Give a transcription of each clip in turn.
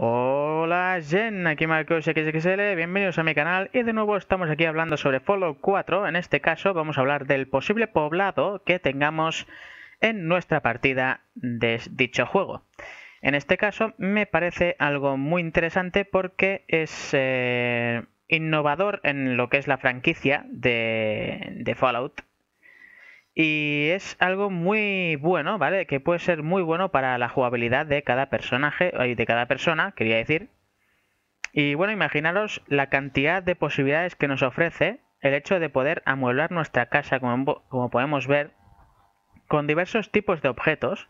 Hola Jen, aquí Marcos XXL, bienvenidos a mi canal y de nuevo estamos aquí hablando sobre Fallout 4, en este caso vamos a hablar del posible poblado que tengamos en nuestra partida de dicho juego. En este caso me parece algo muy interesante porque es eh, innovador en lo que es la franquicia de, de Fallout y es algo muy bueno, ¿vale? Que puede ser muy bueno para la jugabilidad de cada personaje, eh, de cada persona, quería decir. Y bueno, imaginaros la cantidad de posibilidades que nos ofrece el hecho de poder amueblar nuestra casa, como, podemos ver, con diversos tipos de objetos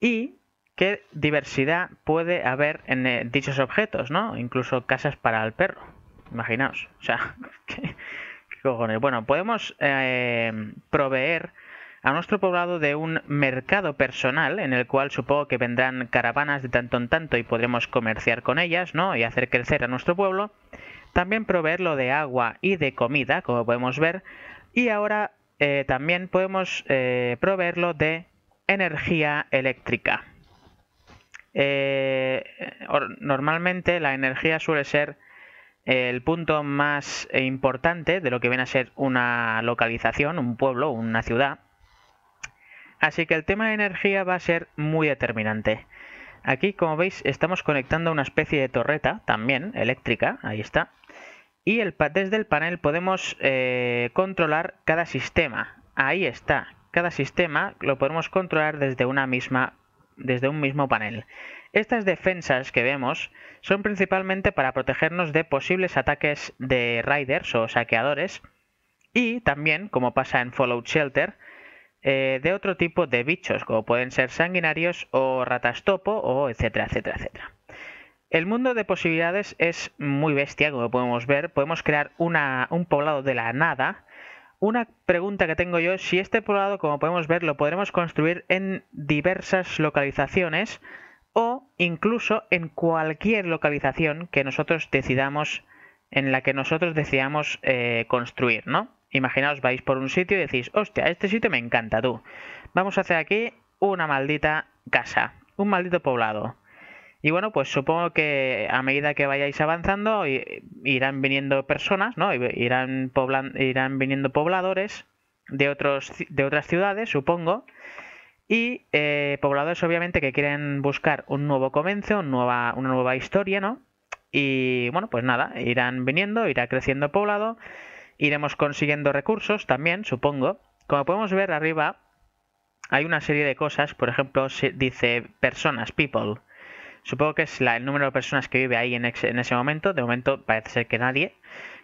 y qué diversidad puede haber en eh, dichos objetos, ¿no? Incluso casas para el perro, imaginaos. O sea, Bueno, podemos eh, proveer a nuestro poblado de un mercado personal en el cual supongo que vendrán caravanas de tanto en tanto y podremos comerciar con ellas, ¿no? Y hacer crecer a nuestro pueblo. También proveerlo de agua y de comida, como podemos ver. Y ahora eh, también podemos eh, proveerlo de energía eléctrica. normalmente la energía suele ser el punto más importante de lo que viene a ser una localización, un pueblo, una ciudad. Así que el tema de energía va a ser muy determinante. Aquí, como veis, estamos conectando una especie de torreta, también eléctrica, ahí está. Y desde el panel podemos eh, controlar cada sistema. Ahí está. Cada sistema lo podemos controlar desde, una misma, desde un mismo panel. Estas defensas que vemos son principalmente para protegernos de posibles ataques de riders o saqueadores y también, como pasa en Fallout Shelter, eh, de otro tipo de bichos, como pueden ser sanguinarios o ratas topo o etcétera, etcétera, etcétera. El mundo de posibilidades es muy bestia, como podemos ver. Podemos crear un poblado de la nada. Una pregunta que tengo yo es si este poblado, como podemos ver, lo podremos construir en diversas localizaciones o incluso en cualquier localización que nosotros decidamos, en la que nosotros deseamos eh, construir, ¿no? Imaginaos, vais por un sitio y decís, hostia, este sitio me encanta tú. Vamos a hacer aquí una maldita casa, un maldito poblado. Y bueno, pues supongo que a medida que vayáis avanzando irán viniendo personas, ¿no? Irán, irán viniendo pobladores de, otros, de otras ciudades, supongo. Y eh, pobladores, obviamente, que quieren buscar un nuevo comienzo, una nueva historia, ¿no? Y bueno, pues nada, irán viniendo, irá creciendo el poblado, iremos consiguiendo recursos también, supongo. Como podemos ver arriba, hay una serie de cosas, por ejemplo, se dice personas, people. Supongo que es el número de personas que vive ahí en, ese momento, de momento parece ser que nadie.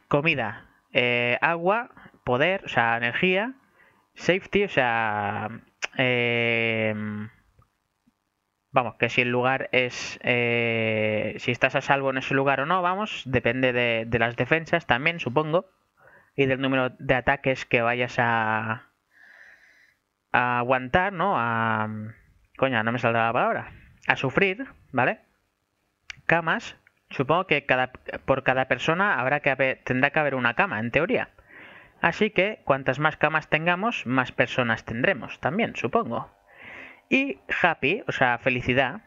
Comida, eh, agua, poder, o sea, energía, safety, o sea, eh, vamos, que si el lugar es. Eh, si estás a salvo en ese lugar o no, vamos, depende de, las defensas también, supongo. Y del número de ataques que vayas a. a aguantar, ¿no? A. Coña, no me saldrá la palabra. A sufrir, ¿vale? Camas. Supongo que por cada persona habrá que tendrá que haber una cama, en teoría. Así que cuantas más camas tengamos, más personas tendremos también, supongo. Y happy, o sea, felicidad,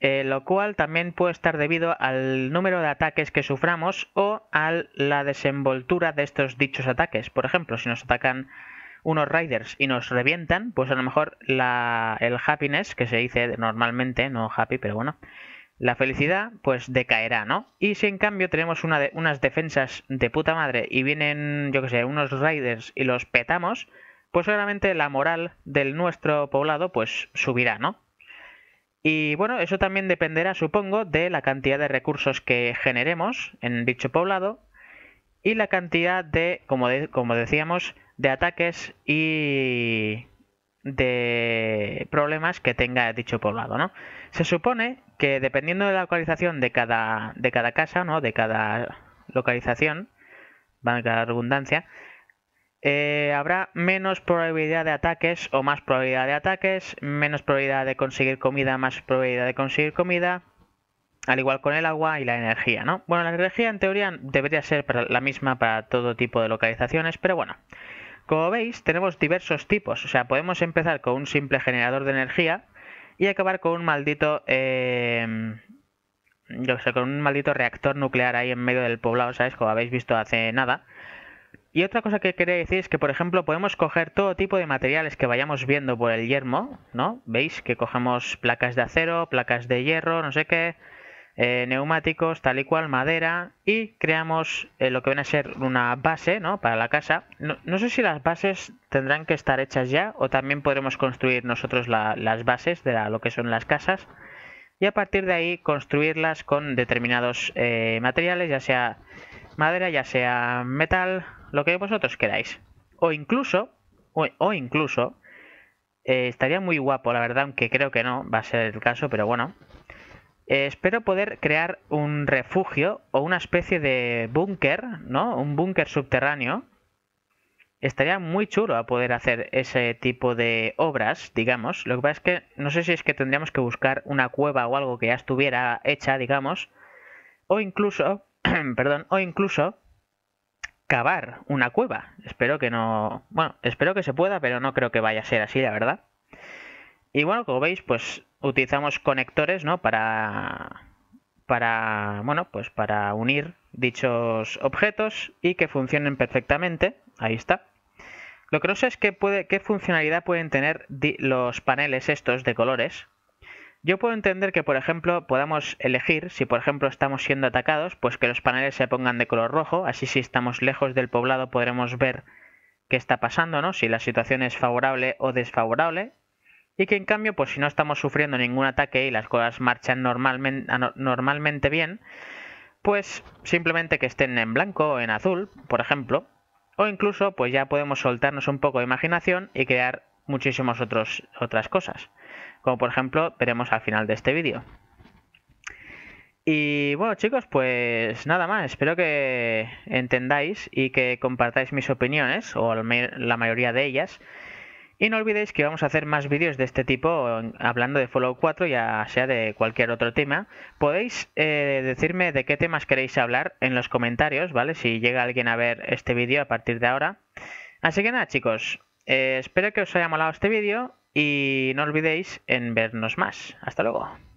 eh, lo cual también puede estar debido al número de ataques que suframos o a la desenvoltura de estos dichos ataques. Por ejemplo, si nos atacan unos riders y nos revientan, pues a lo mejor el happiness, que se dice normalmente, no happy, pero bueno, la felicidad pues decaerá, ¿no? Y si en cambio tenemos una de, unas defensas de puta madre y vienen, yo que sé, unos raiders y los petamos, pues obviamente la moral del nuestro poblado pues subirá, ¿no? Y bueno, eso también dependerá, supongo, de la cantidad de recursos que generemos en dicho poblado y la cantidad de, como, de, como decíamos, de ataques y de problemas que tenga dicho poblado, ¿no? Se supone que dependiendo de la localización de cada, de cada casa, ¿no? De cada localización, van a redundancia, eh, habrá menos probabilidad de ataques o más probabilidad de ataques, menos probabilidad de conseguir comida, más probabilidad de conseguir comida, al igual con el agua y la energía, ¿no? Bueno, la energía en teoría debería ser la misma para todo tipo de localizaciones, pero bueno. Como veis, tenemos diversos tipos, o sea, podemos empezar con un simple generador de energía, y acabar con un maldito... Em, yo sé, con un maldito reactor nuclear ahí en medio del poblado, ¿sabes? Como habéis visto hace nada. Y otra cosa que quería decir es que, por ejemplo, podemos coger todo tipo de materiales que vayamos viendo por el yermo, ¿no? ¿Veis? Que cogemos placas de acero, placas de hierro, no sé qué, eh, neumáticos, tal y cual, madera y creamos eh, lo que viene a ser una base ¿no? para la casa. No, sé si las bases tendrán que estar hechas ya o también podremos construir nosotros las bases de lo que son las casas y a partir de ahí construirlas con determinados eh, materiales, ya sea madera, ya sea metal, lo que vosotros queráis. O incluso, o, incluso, estaría muy guapo, la verdad, aunque creo que no va a ser el caso, pero bueno, eh, espero poder crear un refugio o una especie de búnker, ¿no? Un búnker subterráneo. Estaría muy chulo a poder hacer ese tipo de obras, digamos. Lo que pasa es que no sé si es que tendríamos que buscar una cueva o algo que ya estuviera hecha, digamos. O incluso, perdón, o incluso cavar una cueva. Espero que no... Bueno, espero que se pueda, pero no creo que vaya a ser así, la verdad. Y bueno, como veis, pues utilizamos conectores, ¿no? Para, para, bueno, pues para unir dichos objetos y que funcionen perfectamente. Ahí está. Lo que no sé es qué, puede, funcionalidad pueden tener los paneles estos de colores. Yo puedo entender que, por ejemplo, podamos elegir, si por ejemplo estamos siendo atacados, pues que los paneles se pongan de color rojo, así si estamos lejos del poblado podremos ver qué está pasando, ¿no? Si la situación es favorable o desfavorable, y que en cambio, pues si no estamos sufriendo ningún ataque y las cosas marchan normalmente bien, pues simplemente que estén en blanco o en azul, por ejemplo, o incluso pues ya podemos soltarnos un poco de imaginación y crear muchísimas otras cosas, como por ejemplo veremos al final de este vídeo. Y bueno chicos, pues nada más, espero que entendáis y que compartáis mis opiniones, o la mayoría de ellas, y no olvidéis que vamos a hacer más vídeos de este tipo, hablando de Follow 4, ya sea de cualquier otro tema. Podéis eh, decirme de qué temas queréis hablar en los comentarios, ¿vale? Si llega alguien a ver este vídeo a partir de ahora. Así que nada, chicos, eh, espero que os haya molado este vídeo y no olvidéis en vernos más. Hasta luego.